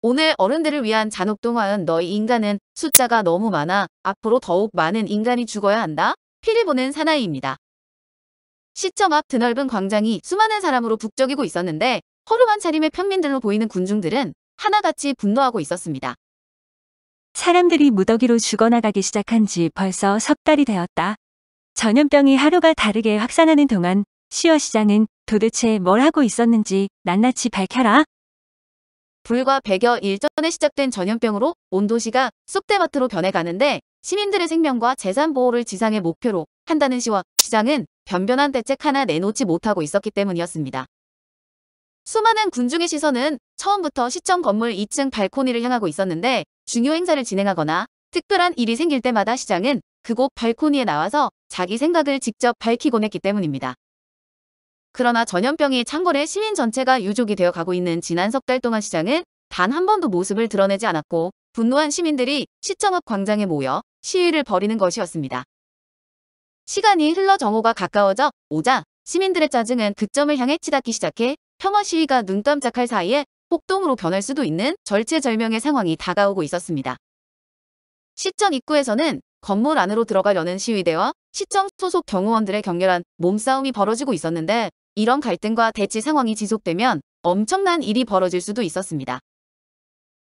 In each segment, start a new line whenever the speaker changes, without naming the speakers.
오늘 어른들을 위한 잔혹동화은 너희 인간은 숫자가 너무 많아 앞으로 더욱 많은 인간이 죽어야 한다. 피를 보는 사나이입니다. 시청 앞 드넓은 광장이 수많은 사람으로 북적이고 있었는데 허름한
차림의 평민들로 보이는 군중들은 하나같이 분노하고 있었습니다. 사람들이 무더기로 죽어나가기 시작한 지 벌써 석 달이 되었다. 전염병이 하루가 다르게 확산하는 동안 시어 시장은 도대체 뭘 하고 있었는지 낱낱이 밝혀라. 불과 100여 일 전에 시작된 전염병으로 온 도시가
쑥대밭으로 변해가는데 시민들의 생명과 재산 보호를 지상의 목표로 한다는 시와 시장은 변변한 대책 하나 내놓지 못하고 있었기 때문이었습니다. 수많은 군중의 시선은 처음부터 시청 건물 2층 발코니를 향하고 있었는데 중요 행사를 진행하거나 특별한 일이 생길 때마다 시장은 그곳 발코니에 나와서 자기 생각을 직접 밝히곤 했기 때문입니다. 그러나 전염병이 창궐해 시민 전체가 유족이 되어 가고 있는 지난 석 달 동안 시장은 단 한 번도 모습을 드러내지 않았고 분노한 시민들이 시청 앞 광장에 모여 시위를 벌이는 것이었습니다. 시간이 흘러 정오가 가까워져 오자 시민들의 짜증은 극점을 향해 치닫기 시작해 평화 시위가 눈 깜짝할 사이에 폭동으로 변할 수도 있는 절체절명의 상황이 다가오고 있었습니다. 시청 입구에서는 건물 안으로 들어가려는 시위대와 시청 소속 경호원들의 격렬한 몸싸움이 벌어지고 있었는데 이런 갈등과 대치 상황이 지속되면 엄청난 일이 벌어질 수도 있었습니다.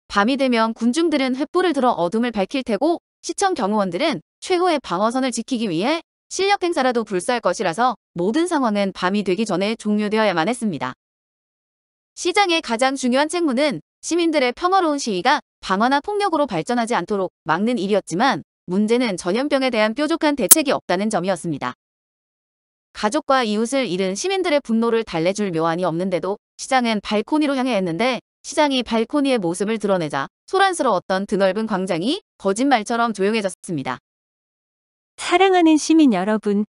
밤이 되면 군중들은 횃불을 들어 어둠을 밝힐 테고 시청 경호원들은 최후의 방어선을 지키기 위해 실력 행사라도 불사할 것이라서 모든 상황은 밤이 되기 전에 종료되어야만 했습니다. 시장의 가장 중요한 책무는 시민들의 평화로운 시위가 방어나 폭력으로 발전하지 않도록 막는 일이었지만 문제는 전염병에 대한 뾰족한 대책이 없다는 점이었습니다. 가족과 이웃을 잃은 시민들의 분노를 달래줄 묘안이 없는데도 시장은 발코니로 향해 했는데 시장이 발코니의 모습을 드러내자 소란스러웠던 드넓은 광장이
거짓말처럼 조용해졌습니다. 사랑하는 시민 여러분,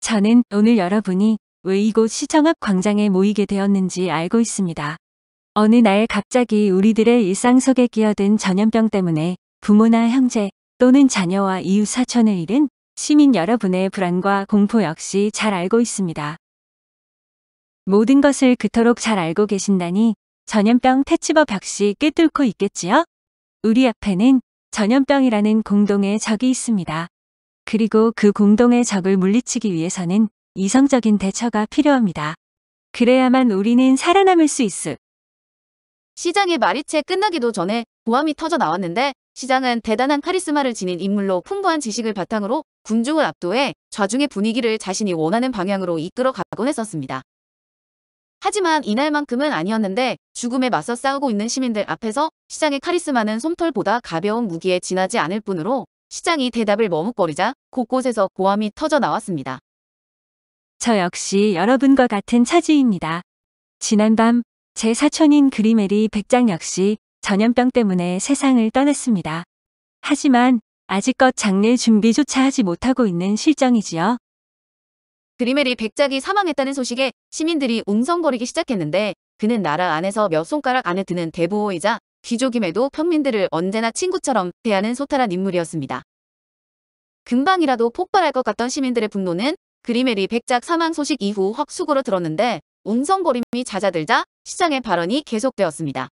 저는 오늘 여러분이 왜 이곳 시청 앞 광장에 모이게 되었는지 알고 있습니다. 어느 날 갑자기 우리들의 일상 속에 끼어든 전염병 때문에 부모나 형제, 또는 자녀와 이웃 사촌의 일은 시민 여러분의 불안과 공포 역시 잘 알고 있습니다. 모든 것을 그토록 잘 알고 계신다니 전염병 퇴치법 역시 꿰뚫고 있겠지요? 우리 앞에는 전염병이라는 공동의 적이 있습니다. 그리고 그 공동의 적을 물리치기 위해서는 이성적인 대처가 필요합니다. 그래야만 우리는 살아남을 수 있을. 시장의 마리채 끝나기도 전에 보함이 터져 나왔는데 시장은
대단한 카리스마를 지닌 인물로 풍부한 지식을 바탕으로 군중을 압도해 좌중의 분위기를 자신이 원하는 방향으로 이끌어 가곤 했었습니다. 하지만 이날만큼은 아니었는데 죽음에 맞서 싸우고 있는 시민들 앞에서 시장의 카리스마는 솜털보다 가벼운 무기에 지나지 않을 뿐으로 시장이 대답을 머뭇거리자 곳곳에서 고함이 터져 나왔습니다.
저 역시 여러분과 같은 차지입니다. 지난밤 제 사촌인 그리멜이 백장 역시 전염병 때문에 세상을 떠났습니다. 하지만 아직껏 장례 준비조차 하지 못하고 있는 실정이지요. 그리멜이 백작이 사망했다는 소식에 시민들이 웅성거리기 시작했는데 그는 나라
안에서 몇 손가락 안에 드는 대부호이자 귀족임에도 평민들을 언제나 친구처럼 대하는 소탈한 인물이었습니다. 금방이라도 폭발할 것 같던 시민들의 분노는 그리멜이 백작 사망 소식 이후 확 수고로 들었는데 웅성거림이 잦아들자 시장의
발언이 계속되었습니다.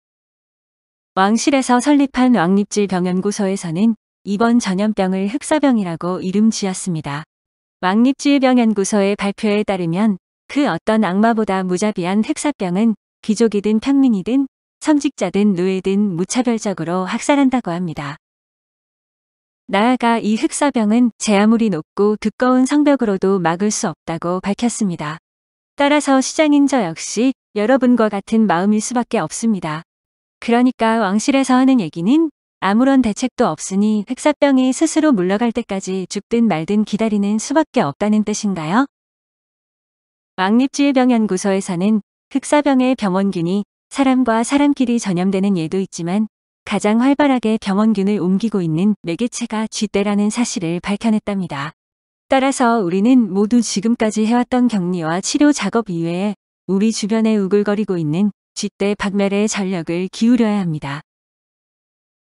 왕실에서 설립한 왕립질병연구소에서는 이번 전염병을 흑사병이라고 이름 지었습니다. 왕립질병연구소의 발표에 따르면 그 어떤 악마보다 무자비한 흑사병은 귀족이든 평민이든 성직자든 노예든 무차별적으로 학살한다고 합니다. 나아가 이 흑사병은 제 아무리 높고 두꺼운 성벽으로도 막을 수 없다고 밝혔습니다. 따라서 시장인 저 역시 여러분과 같은 마음일 수밖에 없습니다. 그러니까 왕실에서 하는 얘기는 아무런 대책도 없으니 흑사병이 스스로 물러갈 때까지 죽든 말든 기다리는 수밖에 없다는 뜻인가요? 왕립질병연구소에서는 흑사병의 병원균이 사람과 사람끼리 전염되는 예도 있지만 가장 활발하게 병원균을 옮기고 있는 매개체가 쥐떼라는 사실을 밝혀냈답니다. 따라서 우리는 모두 지금까지 해왔던 격리와 치료 작업 이외에 우리 주변에 우글거리고 있는 지대 박멸의 전력을 기울여야 합니다.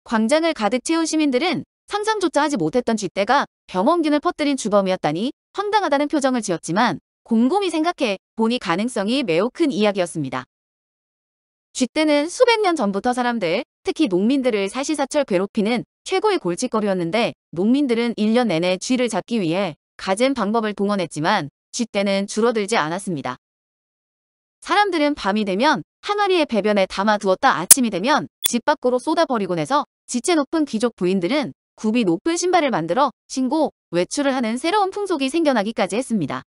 광장을 가득 채운 시민들은
상상조차 하지 못했던 쥐떼가 병원균을 퍼뜨린 주범이었다니 황당하다는 표정을 지었지만 곰곰이 생각해 보니 가능성이 매우 큰 이야기였습니다. 쥐떼는 수백 년 전부터 사람들, 특히 농민들을 사시사철 괴롭히는 최고의 골칫거리였는데 농민들은 1년 내내 쥐를 잡기 위해 가진 방법을 동원했지만 쥐떼는 줄어들지 않았습니다. 사람들은 밤이 되면 항아리에 배변에 담아두었다 아침이 되면 집 밖으로 쏟아버리곤 해서 지체 높은 귀족 부인들은 굽이 높은 신발을 만들어 신고 외출을 하는 새로운 풍속이 생겨나기까지 했습니다.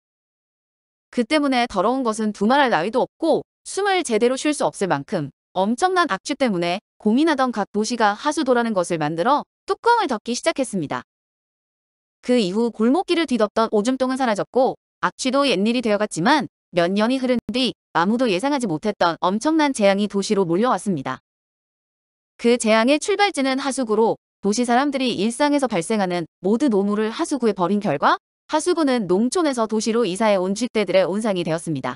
그 때문에 더러운 것은 두말할 나위도 없고 숨을 제대로 쉴 수 없을 만큼 엄청난 악취 때문에 고민하던 각 도시가 하수도라는 것을 만들어 뚜껑을 덮기 시작했습니다. 그 이후 골목길을 뒤덮던 오줌똥은 사라졌고 악취도 옛일이 되어갔지만 몇 년이 흐른 뒤 아무도 예상하지 못했던 엄청난 재앙이 도시로 몰려왔습니다. 그 재앙의 출발지는 하수구로 도시 사람들이 일상에서 발생하는 모든 노무를 하수구에 버린 결과 하수구는 농촌에서 도시로 이사해 온 쥐떼들의 온상이 되었습니다.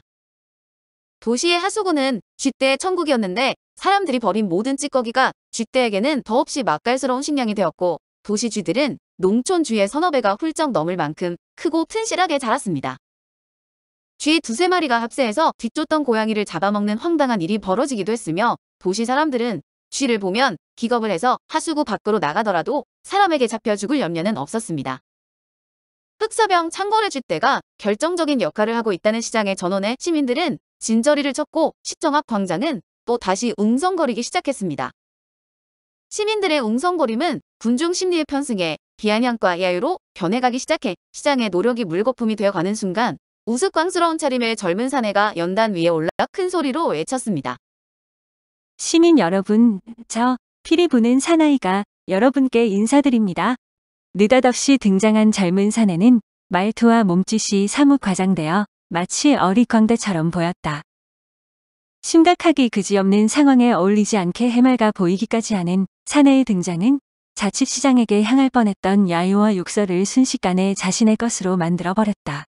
도시의 하수구는 쥐떼의 천국이었는데 사람들이 버린 모든 찌꺼기가 쥐떼에게는 더없이 맛깔스러운 식량이 되었고 도시 쥐들은 농촌 쥐의 서너 배가 훌쩍 넘을 만큼 크고 튼실하게 자랐습니다. 쥐 두세 마리가 합세해서 뒤쫓던 고양이를 잡아먹는 황당한 일이 벌어지기도 했으며 도시 사람들은 쥐를 보면 기겁을 해서 하수구 밖으로 나가더라도 사람에게 잡혀 죽을 염려는 없었습니다. 흑사병 창궐의 쥐떼가 결정적인 역할을 하고 있다는 시장의 전원에 시민들은 진저리를 쳤고 시청 앞 광장은 또 다시 웅성거리기 시작했습니다. 시민들의 웅성거림은 군중 심리의 편승에 비아냥과 야유로 변해가기 시작해 시장의 노력이 물거품이 되어가는 순간 우스꽝스러운 차림의 젊은 사내가 연단 위에 올라 큰 소리로 외쳤습니다.
시민 여러분, 저 피리 부는 사나이가 여러분께 인사드립니다. 느닷없이 등장한 젊은 사내는 말투와 몸짓이 사뭇 과장되어 마치 어리광대처럼 보였다. 심각하기 그지없는 상황에 어울리지 않게 해맑아 보이기까지 하는 사내의 등장은 자칫 시장에게 향할 뻔했던 야유와 욕설을 순식간에 자신의 것으로 만들어버렸다.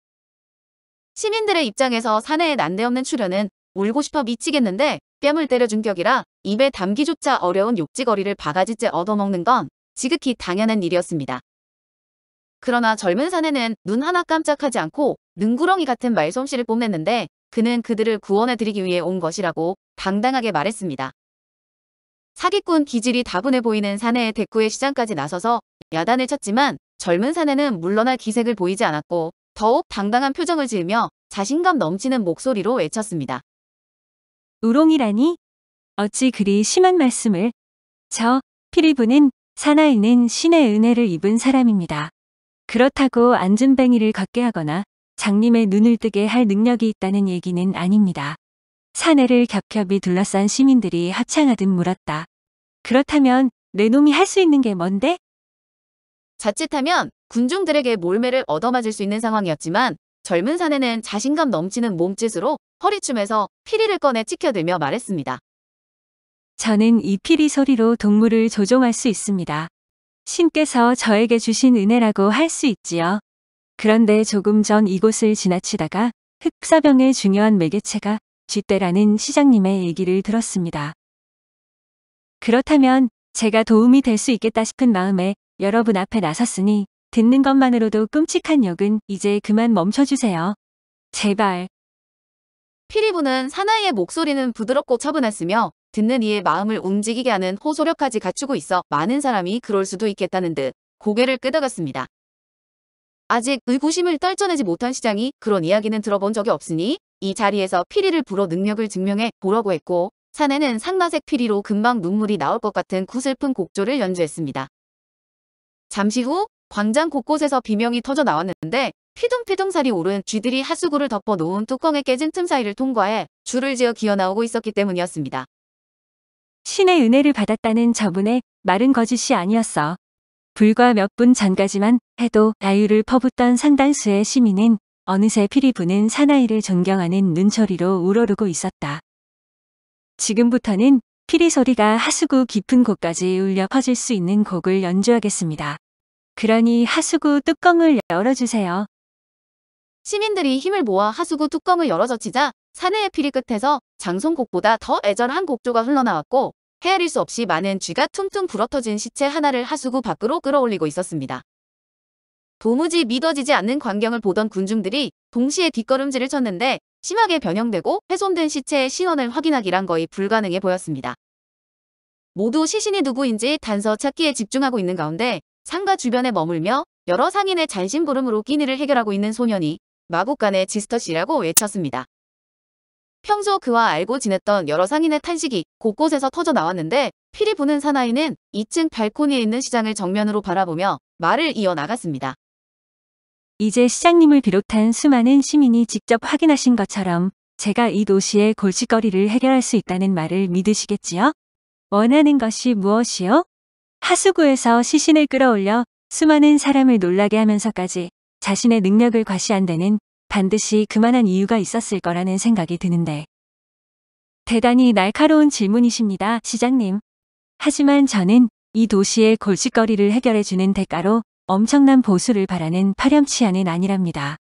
시민들의 입장에서 사내의 난데없는 출연은 울고 싶어 미치겠는데 뺨을 때려준 격이라 입에 담기조차 어려운 욕지거리를 바가지째 얻어먹는 건 지극히 당연한 일이었습니다. 그러나 젊은 사내는 눈 하나 깜짝하지 않고 능구렁이 같은 말솜씨를 뽐냈는데 그는 그들을 구원해드리기 위해 온 것이라고 당당하게 말했습니다. 사기꾼 기질이 다분해 보이는 사내의 대꾸에 시장까지 나서서 야단을 쳤지만 젊은 사내는 물러날 기색을 보이지 않았고 더욱 당당한 표정을
지으며 자신감 넘치는 목소리로 외쳤습니다. 우롱이라니? 어찌 그리 심한 말씀을. 저, 피리부는 사나이는 신의 은혜를 입은 사람입니다. 그렇다고 앉은뱅이를 걷게 하거나 장님의 눈을 뜨게 할 능력이 있다는 얘기는 아닙니다. 사내를 겹겹이 둘러싼 시민들이 합창하듯 물었다. 그렇다면 내 놈이 할 수 있는 게 뭔데?
자칫하면 군중들에게 몰매를 얻어맞을 수 있는 상황이었지만 젊은 사내는 자신감 넘치는 몸짓으로 허리춤에서 피리를 꺼내 찍혀들며 말했습니다.
저는 이 피리 소리로 동물을 조종할 수 있습니다. 신께서 저에게 주신 은혜라고 할 수 있지요. 그런데 조금 전 이곳을 지나치다가 흑사병의 중요한 매개체가 쥐떼라는 시장님의 얘기를 들었습니다. 그렇다면 제가 도움이 될 수 있겠다 싶은 마음에 여러분 앞에 나섰으니 듣는 것만으로도 끔찍한 역은 이제 그만 멈춰주세요. 제발. 피리부는 사나이의 목소리는 부드럽고 처분했으며
듣는 이의 마음을 움직이게 하는 호소력까지 갖추고 있어 많은 사람이 그럴 수도 있겠다는 듯 고개를 끄덕였습니다. 아직 의구심을 떨쳐내지 못한 시장이 그런 이야기는 들어본 적이 없으니 이 자리에서 피리를 불어 능력을 증명해 보라고 했고 사내는 상나색 피리로 금방 눈물이 나올 것 같은 구슬픈 곡조를 연주했습니다. 잠시 후 광장 곳곳에서 비명이 터져 나왔는데 피둥피둥살이 오른 쥐들이 하수구를 덮어놓은 뚜껑에 깨진 틈 사이를 통과해 줄을 지어 기어나오고 있었기 때문이었습니다.
신의 은혜를 받았다는 저분의 말은 거짓이 아니었어. 불과 몇 분 전까지만 해도 아유를 퍼붓던 상당수의 시민은 어느새 피리 부는 사나이를 존경하는 눈초리로 우러르고 있었다. 지금부터는 피리 소리가 하수구 깊은 곳까지 울려 퍼질 수 있는 곡을 연주하겠습니다. 그러니 하수구 뚜껑을 열어주세요. 시민들이
힘을 모아 하수구 뚜껑을 열어젖히자 사내의 피리 끝에서 장송곡보다 더 애절한 곡조가 흘러나왔고 헤아릴 수 없이 많은 쥐가 퉁퉁 불어터진 시체 하나를 하수구 밖으로 끌어올리고 있었습니다. 도무지 믿어지지 않는 광경을 보던 군중들이 동시에 뒷걸음질을 쳤는데 심하게 변형되고 훼손된 시체의 신원을 확인하기란 거의 불가능해 보였습니다. 모두 시신이 누구인지 단서 찾기에 집중하고 있는 가운데 상가 주변에 머물며 여러 상인의 잔심부름으로 끼니를 해결하고 있는 소년이 마곡간의 지스터 씨라고 외쳤습니다. 평소 그와 알고 지냈던 여러 상인의 탄식이 곳곳에서 터져 나왔는데 피리 부는 사나이는 2층 발코니에 있는 시장을 정면으로 바라보며 말을 이어나갔습니다.
이제 시장님을 비롯한 수많은 시민이 직접 확인하신 것처럼 제가 이 도시의 골칫거리를 해결할 수 있다는 말을 믿으시겠지요? 원하는 것이 무엇이요? 하수구에서 시신을 끌어올려 수많은 사람을 놀라게 하면서까지 자신의 능력을 과시한데는 반드시 그만한 이유가 있었을 거라는 생각이 드는데 대단히 날카로운 질문이십니다, 시장님. 하지만 저는 이 도시의 골칫거리를 해결해주는 대가로 엄청난 보수를 바라는 파렴치한은 아니랍니다.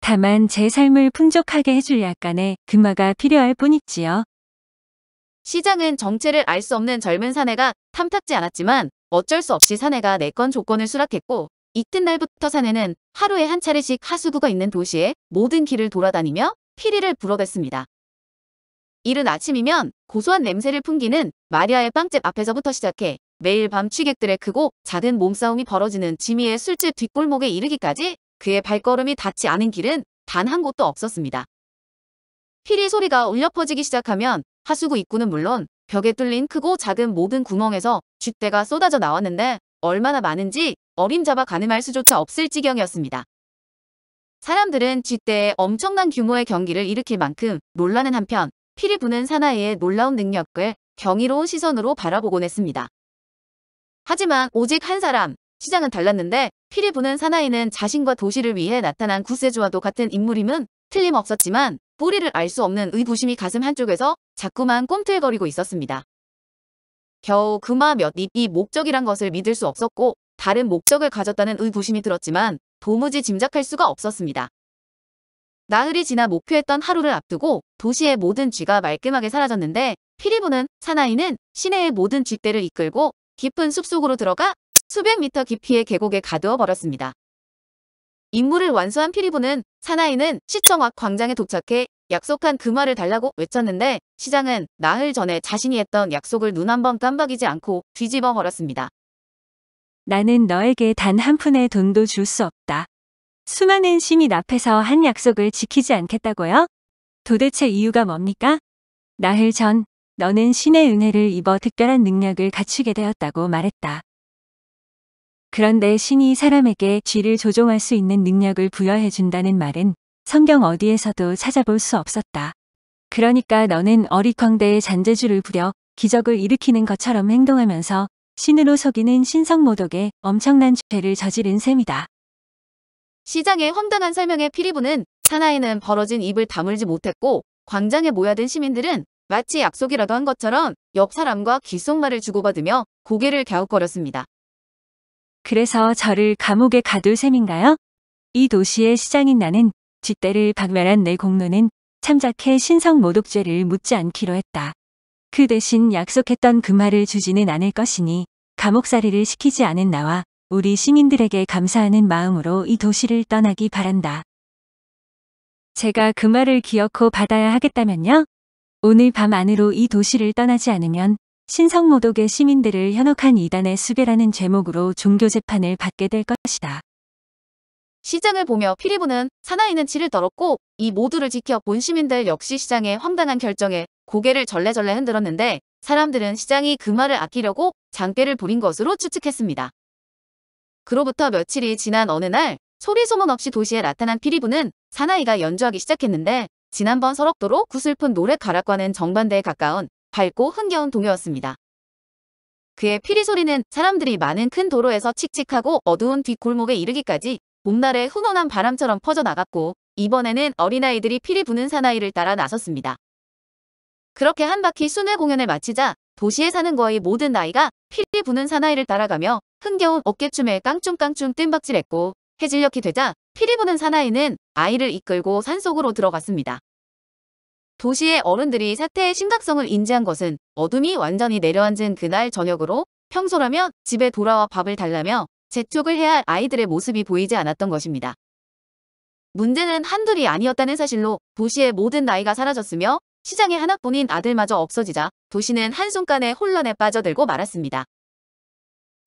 다만 제 삶을 풍족하게 해줄 약간의 금화가 필요할 뿐이지요. 시장은
정체를 알 수 없는 젊은 사내가 탐탁지 않았지만 어쩔 수 없이 사내가 내건 조건을 수락했고 이튿날부터 사내는 하루에 한 차례씩 하수구가 있는 도시의 모든 길을 돌아다니며 피리를 불어댔습니다. 이른 아침이면 고소한 냄새를 풍기는 마리아의 빵집 앞에서부터 시작해 매일 밤 취객들의 크고 작은 몸싸움이 벌어지는 지미의 술집 뒷골목에 이르기까지 그의 발걸음이 닿지 않은 길은 단 한 곳도 없었습니다. 피리 소리가 울려 퍼지기 시작하면 하수구 입구는 물론 벽에 뚫린 크고 작은 모든 구멍에서 쥐떼가 쏟아져 나왔는데 얼마나 많은지 어림잡아 가늠할 수조차 없을 지경이었습니다. 사람들은 쥐떼의 엄청난 규모의 경기를 일으킬 만큼 놀라는 한편 피리 부는 사나이의 놀라운 능력을 경이로운 시선으로 바라보곤 했습니다. 하지만 오직 한 사람, 시장은 달랐는데 피리 부는 사나이는 자신과 도시를 위해 나타난 구세주와도 같은 인물임은 틀림없었지만 뿌리를 알 수 없는 의구심이 가슴 한쪽에서 자꾸만 꿈틀거리고 있었습니다. 겨우 그마 몇 입이 목적이란 것을 믿을 수 없었고 다른 목적을 가졌다는 의구심이 들었지만 도무지 짐작할 수가 없었습니다. 나흘이 지나 목표했던 하루를 앞두고 도시의 모든 쥐가 말끔하게 사라졌는데 피리부는 사나이는 시내의 모든 쥐떼를 이끌고 깊은 숲속으로 들어가 수백 미터 깊이의 계곡에 가두어 버렸습니다. 임무를 완수한 피리부는 사나이는 시청 앞 광장에 도착해 약속한 금화를 달라고 외쳤는데 시장은 나흘 전에 자신이
했던 약속을 눈 한 번 깜박이지 않고 뒤집어 버렸습니다. 나는 너에게 단 한 푼의 돈도 줄 수 없다. 수많은 시민 앞에서 한 약속을 지키지 않겠다고요? 도대체 이유가 뭡니까? 나흘 전 너는 신의 은혜를 입어 특별한 능력을 갖추게 되었다고 말했다. 그런데 신이 사람에게 쥐를 조종할 수 있는 능력을 부여해 준다는 말은 성경 어디에서도 찾아볼 수 없었다. 그러니까 너는 어리광대의 잔재주를 부려 기적을 일으키는 것처럼 행동하면서 신으로 속이는 신성모독에 엄청난 죄를 저지른 셈이다.
시장의 험단한 설명에 피리부는 사나이는 벌어진 입을 다물지 못했고 광장에 모여든 시민들은 마치 약속이라도 한 것처럼 옆 사람과 귓속말을 주고받으며 고개를 갸웃거렸습니다.
그래서 저를 감옥에 가둘 셈인가요? 이 도시의 시장인 나는 쥐떼를 박멸한 내 공로는 참작해 신성 모독죄를 묻지 않기로 했다. 그 대신 약속했던 그 말을 주지는 않을 것이니 감옥살이를 시키지 않은 나와 우리 시민들에게 감사하는 마음으로 이 도시를 떠나기 바란다. 제가 그 말을 기어코 받아야 하겠다면요? 오늘 밤 안으로 이 도시를 떠나지 않으면 신성모독의 시민들을 현혹한 이단의 수배라는 제목으로 종교 재판을 받게 될 것이다. 시장을 보며 피리부는 사나이는 치를 떨었고
이 모두를 지켜 본 시민들 역시 시장의 황당한 결정에 고개를 절레절레 흔들었는데 사람들은 시장이 그 말을 아끼려고 장대를 부린 것으로 추측했습니다. 그로부터 며칠이 지난 어느 날 소리 소문 없이 도시에 나타난 피리부는 사나이가 연주하기 시작했는데 지난번 서악도로 구슬픈 노래 가락과는 정반대에 가까운 밝고 흥겨운 동요였습니다. 그의 피리 소리는 사람들이 많은 큰 도로에서 칙칙하고 어두운 뒷골목에 이르기까지 봄날의 훈훈한 바람처럼 퍼져나갔고 이번에는 어린아이들이 피리 부는 사나이를 따라 나섰습니다. 그렇게 한 바퀴 순회 공연을 마치자 도시에 사는 거의 모든 나이가 피리 부는 사나이를 따라가며 흥겨운 어깨춤에 깡충깡충 뜀박질했고 해질녘이 되자 피리 부는 사나이는 아이를 이끌고 산속으로 들어갔습니다. 도시의 어른들이 사태의 심각성을 인지한 것은 어둠이 완전히 내려앉은 그날 저녁으로 평소라면 집에 돌아와 밥을 달라며 재촉을 해야 할 아이들의 모습이 보이지 않았던 것입니다. 문제는 한둘이 아니었다는 사실로 도시의 모든 나이가 사라졌으며 시장의 하나뿐인 아들마저 없어지자 도시는 한순간에 혼란에 빠져들고 말았습니다.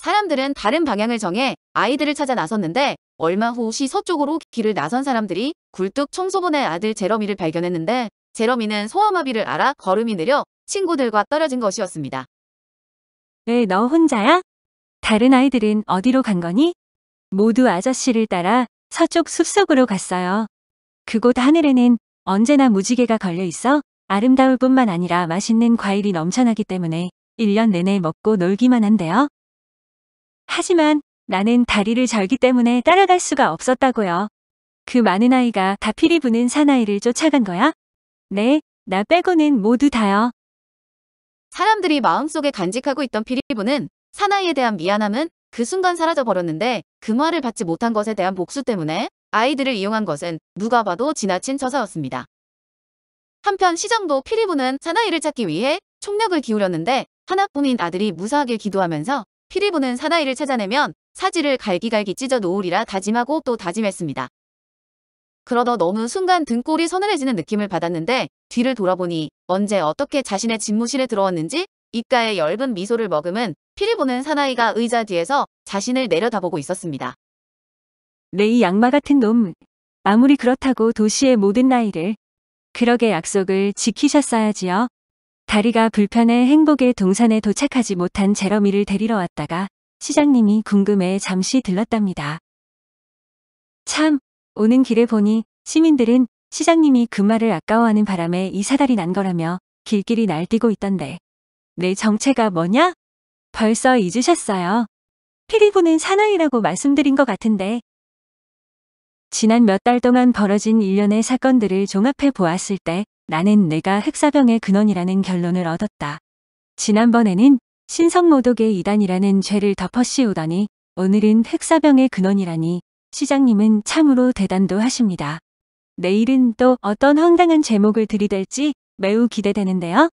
사람들은 다른 방향을 정해 아이들을 찾아 나섰는데 얼마 후 시서쪽으로 길을 나선 사람들이 굴뚝 청소분의 아들 제러미를 발견했는데 제러미는 소아마비를 알아 걸음이 느려 친구들과 떨어진
것이었습니다. 왜 너 혼자야? 다른 아이들은 어디로 간 거니? 모두 아저씨를 따라 서쪽 숲속으로 갔어요. 그곳 하늘에는 언제나 무지개가 걸려 있어 아름다울 뿐만 아니라 맛있는 과일이 넘쳐나기 때문에 1년 내내 먹고 놀기만 한대요. 하지만 나는 다리를 절기 때문에 따라갈 수가 없었다고요. 그 많은 아이가 다 피리 부는 사나이를 쫓아간 거야? 네, 나 빼고는 모두 다요.
사람들이 마음속에 간직하고 있던 피리부는 사나이에 대한 미안함은 그 순간 사라져버렸는데 금화를 받지 못한 것에 대한 복수 때문에 아이들을 이용한 것은 누가 봐도 지나친 처사였습니다. 한편 시장도 피리부는 사나이를 찾기 위해 총력을 기울였는데 하나뿐인 아들이 무사하길 기도하면서 피리부는 사나이를 찾아내면 사지를 갈기갈기 찢어 놓으리라 다짐하고 또 다짐했습니다. 그러다 너무 순간 등골이 서늘해지는 느낌을 받았는데 뒤를 돌아보니 언제 어떻게 자신의 집무실에 들어왔는지 입가에 엷은 미소를 머금은 피리보는 사나이가 의자 뒤에서 자신을 내려다보고
있었습니다. 레이 양마 같은 놈. 아무리 그렇다고 도시의 모든 나이를 그러게 약속을 지키셨어야지요. 다리가 불편해 행복의 동산에 도착하지 못한 제러미를 데리러 왔다가 시장님이 궁금해 잠시 들렀답니다. 참, 오는 길에 보니 시민들은 시장님이 그 말을 아까워하는 바람에 이 사달이 난 거라며 길길이 날뛰고 있던데. 내 정체가 뭐냐? 벌써 잊으셨어요. 피리부는 사나이라고 말씀드린 것 같은데. 지난 몇 달 동안 벌어진 일련의 사건들을 종합해 보았을 때 나는 내가 흑사병의 근원이라는 결론을 얻었다. 지난번에는 신성모독의 이단이라는 죄를 덮어씌우더니 오늘은 흑사병의 근원이라니 시장님은 참으로 대단도 하십니다. 내일은 또 어떤 황당한 제목을 들이댈지 매우 기대되는데요.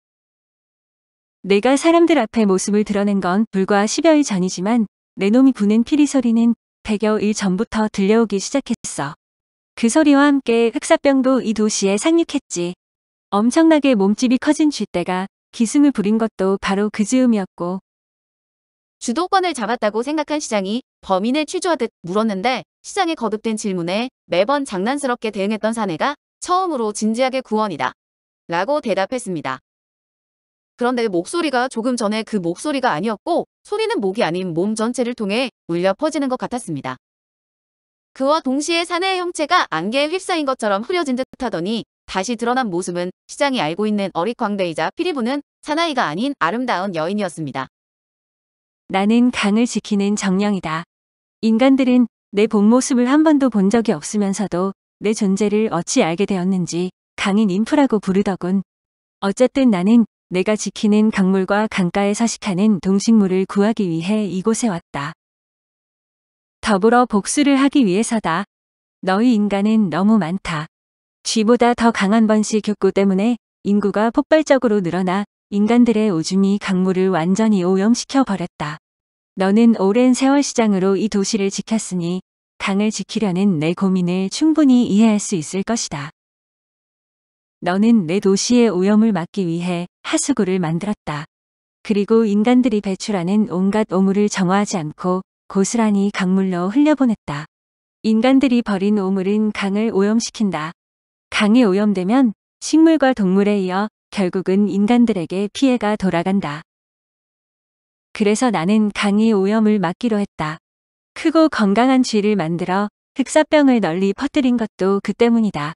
내가 사람들 앞에 모습을 드러낸 건 불과 10여일 전이지만 내 놈이 부는 피리 소리는 100여일 전부터 들려오기 시작했어. 그 소리와 함께 흑사병도 이 도시에 상륙했지. 엄청나게 몸집이 커진 쥐떼가 기승을 부린 것도 바로 그 즈음이었고 주도권을 잡았다고 생각한 시장이 범인을
취조하듯 물었는데 시장의 거듭된 질문에 매번 장난스럽게 대응했던 사내가 처음으로 진지하게 구원이다. 라고 대답했습니다. 그런데 목소리가 조금 전에 그 목소리가 아니었고 소리는 목이 아닌 몸 전체를 통해 울려 퍼지는 것 같았습니다. 그와 동시에 사내의 형체가 안개에 휩싸인 것처럼 흐려진 듯 하더니 다시 드러난 모습은 시장이 알고 있는 어릿광대이자 피리부는 사나이가 아닌
아름다운 여인이었습니다. 나는 강을 지키는 정령이다. 인간들은 내 본 모습을 한 번도 본 적이 없으면서도 내 존재를 어찌 알게 되었는지 강인 인프라고 부르더군. 어쨌든 나는 내가 지키는 강물과 강가에 서식하는 동식물을 구하기 위해 이곳에 왔다. 더불어 복수를 하기 위해서다. 너희 인간은 너무 많다. 쥐보다 더 강한 번식 격구 때문에 인구가 폭발적으로 늘어나 인간들의 오줌이 강물을 완전히 오염시켜 버렸다. 너는 오랜 세월 시장으로 이 도시를 지켰으니 강을 지키려는 내 고민을 충분히 이해할 수 있을 것이다. 너는 내 도시의 오염을 막기 위해 하수구를 만들었다. 그리고 인간들이 배출하는 온갖 오물을 정화하지 않고 고스란히 강물로 흘려보냈다. 인간들이 버린 오물은 강을 오염시킨다. 강이 오염되면 식물과 동물에 이어 결국은 인간들에게 피해가 돌아간다. 그래서 나는 강이 오염을 막기로 했다. 크고 건강한 쥐를 만들어 흑사병을 널리 퍼뜨린 것도 그 때문이다.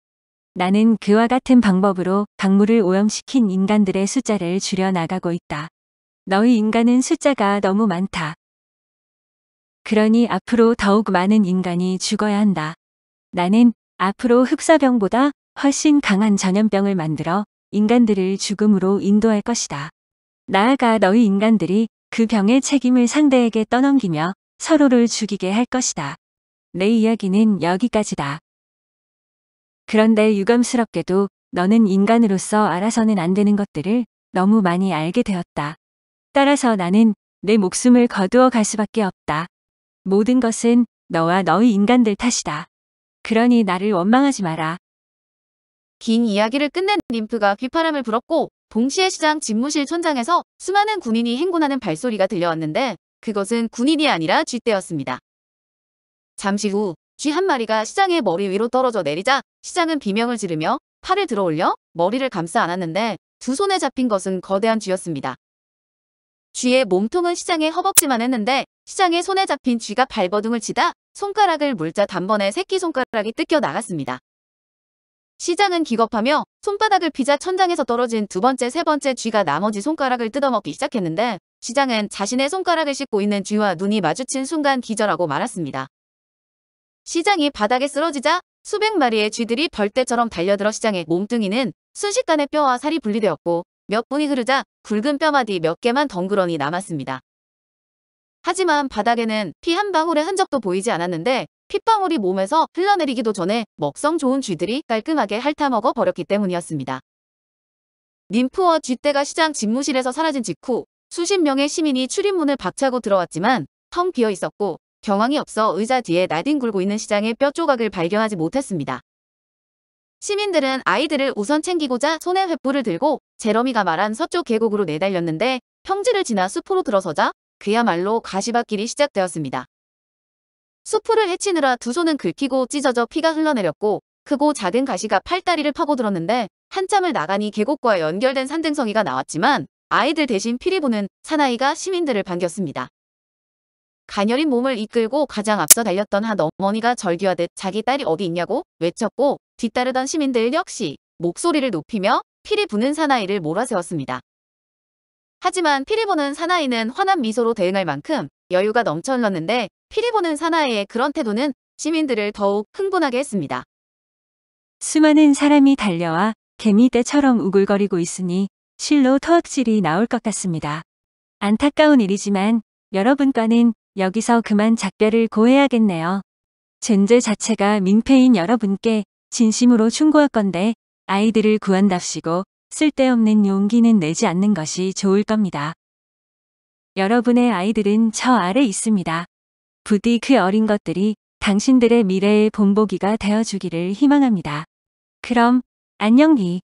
나는 그와 같은 방법으로 강물을 오염시킨 인간들의 숫자를 줄여나가고 있다. 너희 인간은 숫자가 너무 많다. 그러니 앞으로 더욱 많은 인간이 죽어야 한다. 나는 앞으로 흑사병보다 훨씬 강한 전염병을 만들어 인간들을 죽음으로 인도할 것이다. 나아가 너희 인간들이 그 병의 책임을 상대에게 떠넘기며 서로를 죽이게 할 것이다. 내 이야기는 여기까지다. 그런데 유감스럽게도 너는 인간으로서 알아서는 안 되는 것들을 너무 많이 알게 되었다. 따라서 나는 내 목숨을 거두어 갈 수밖에 없다. 모든 것은 너와 너희 인간들 탓이다. 그러니 나를 원망하지 마라. 긴 이야기를 끝낸 림프가 휘파람을 불었고 동시에 시장 집무실 천장에서 수많은
군인이 행군하는 발소리가 들려왔는데 그것은 군인이 아니라 쥐떼였습니다. 잠시 후 쥐 한 마리가 시장의 머리 위로 떨어져 내리자 시장은 비명을 지르며 팔을 들어 올려 머리를 감싸 안았는데 두 손에 잡힌 것은 거대한 쥐였습니다. 쥐의 몸통은 시장의 허벅지만 했는데 시장의 손에 잡힌 쥐가 발버둥을 치다 손가락을 물자 단번에 새끼손가락이 뜯겨 나갔습니다. 시장은 기겁하며 손바닥을 피자 천장에서 떨어진 두 번째 세 번째 쥐가 나머지 손가락을 뜯어먹기 시작했는데 시장은 자신의 손가락을 씻고 있는 쥐와 눈이 마주친 순간 기절하고 말았습니다. 시장이 바닥에 쓰러지자 수백 마리의 쥐들이 벌떼처럼 달려들어 시장의 몸뚱이는 순식간에 뼈와 살이 분리되었고 몇 분이 흐르자 굵은 뼈마디 몇 개만 덩그러니 남았습니다. 하지만 바닥에는 피 한 방울의 흔적도 보이지 않았는데 핏방울이 몸에서 흘러내리기도 전에 먹성 좋은 쥐들이 깔끔하게 핥아먹어 버렸기 때문이었습니다. 님프와 쥐떼가 시장 집무실에서 사라진 직후 수십 명의 시민이 출입문을 박차고 들어왔지만 텅 비어 있었고 경황이 없어 의자 뒤에 나뒹굴고 있는 시장의 뼈 조각을 발견하지 못했습니다. 시민들은 아이들을 우선 챙기고자 손에 횃불을 들고 제러미가 말한 서쪽 계곡으로 내달렸는데 평지를 지나 수포로 들어서자 그야말로 가시밭길이 시작되었습니다. 수풀을 헤치느라 두 손은 긁히고 찢어져 피가 흘러내렸고 크고 작은 가시가 팔다리를 파고들었는데 한참을 나가니 계곡과 연결된 산등성이가 나왔지만 아이들 대신 피리 부는 사나이가 시민들을 반겼습니다. 가녀린 몸을 이끌고 가장 앞서 달렸던 한 어머니가 절규하듯 자기 딸이 어디 있냐고 외쳤고 뒤따르던 시민들 역시 목소리를 높이며 피리 부는 사나이를 몰아세웠습니다. 하지만 피리 부는 사나이는 환한 미소로 대응할 만큼 여유가 넘쳐 흘렀는데 피리 보는 사나이의 그런 태도는 시민들을 더욱 흥분하게 했습니다.
수많은 사람이 달려와 개미떼처럼 우글거리고 있으니 실로 토악질이 나올 것 같습니다. 안타까운 일이지만 여러분과는 여기서 그만 작별을 고해야겠네요. 젠제 자체가 민폐인 여러분께 진심으로 충고할 건데 아이들을 구한답시고 쓸데없는 용기는 내지 않는 것이 좋을 겁니다. 여러분의 아이들은 저 아래 있습니다. 부디 그 어린 것들이 당신들의 미래의 본보기가 되어주기를 희망합니다. 그럼 안녕히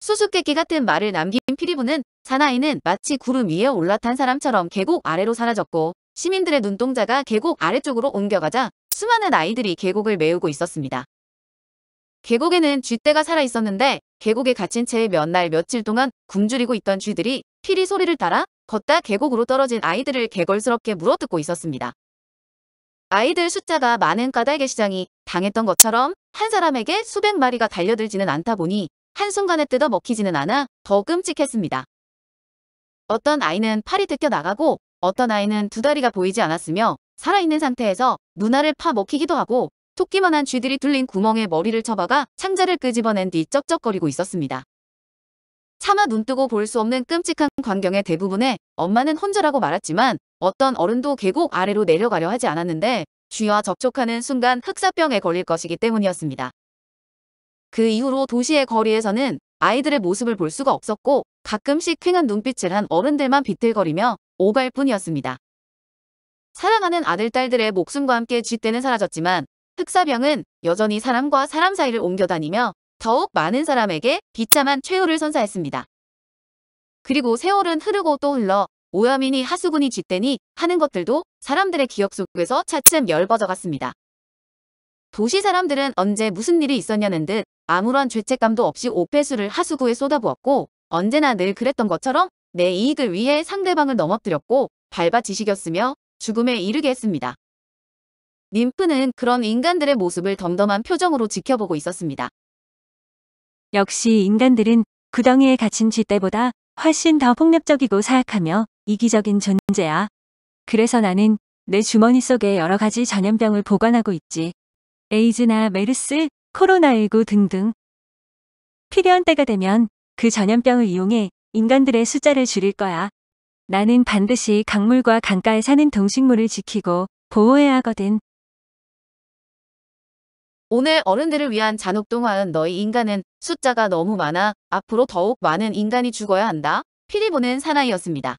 수수께끼 같은 말을 남긴 피리부는 사나이는 마치
구름 위에 올라탄 사람처럼 계곡 아래로 사라졌고 시민들의 눈동자가 계곡 아래쪽으로 옮겨가자 수많은 아이들이 계곡을 메우고 있었습니다. 계곡에는 쥐떼가 살아있었는데 계곡에 갇힌 채 몇 날 며칠 동안 굶주리고 있던 쥐들이 피리 소리를 따라 걷다 계곡으로 떨어진 아이들을 개걸스럽게 물어뜯고 있었습니다. 아이들 숫자가 많은 까닭의 시장이 당했던 것처럼 한 사람에게 수백 마리가 달려들지는 않다 보니 한순간에 뜯어 먹히지는 않아 더 끔찍했습니다. 어떤 아이는 팔이 뜯겨 나가고 어떤 아이는 두 다리가 보이지 않았으며 살아있는 상태에서 누나를 파 먹히기도 하고 토끼만한 쥐들이 뚫린 구멍에 머리를 쳐박아 창자를 끄집어낸 뒤 쩍쩍거리고 있었습니다. 차마 눈뜨고 볼 수 없는 끔찍한 광경의 대부분에 엄마는 혼자라고 말았지만 어떤 어른도 계곡 아래로 내려가려 하지 않았는데 쥐와 접촉하는 순간 흑사병에 걸릴 것이기 때문이었습니다. 그 이후로 도시의 거리에서는 아이들의 모습을 볼 수가 없었고 가끔씩 퀭한 눈빛을 한 어른들만 비틀거리며 오갈 뿐이었습니다. 사랑하는 아들 딸들의 목숨과 함께 쥐때는 사라졌지만 흑사병은 여전히 사람과 사람 사이를 옮겨다니며 더욱 많은 사람에게 비참한 최후를 선사했습니다. 그리고 세월은 흐르고 또 흘러 오염이니 하수군이 쥐대니 하는 것들도 사람들의 기억 속에서 차츰 열버져갔습니다. 도시 사람들은 언제 무슨 일이 있었냐는 듯 아무런 죄책감도 없이 오폐수를 하수구에 쏟아부었고 언제나 늘 그랬던 것처럼 내 이익을 위해 상대방을 넘어뜨렸고 발바 지시겼으며 죽음에 이르게 했습니다. 님프는 그런 인간들의 모습을 덤덤한 표정으로 지켜보고 있었습니다.
역시 인간들은 구덩이에 그 갇힌 쥐떼보다 훨씬 더 폭력적이고 사악하며 이기적인 존재야. 그래서 나는 내 주머니 속에 여러 가지 전염병을 보관하고 있지. 에이즈나 메르스, 코로나19 등등. 필요한 때가 되면 그 전염병을 이용해 인간들의 숫자를 줄일 거야. 나는 반드시 강물과 강가에 사는 동식물을 지키고 보호해야 하거든.
오늘 어른들을 위한 잔혹동화은 너희 인간은 숫자가 너무 많아 앞으로 더욱 많은 인간이 죽어야 한다. 피리보는 사나이였습니다.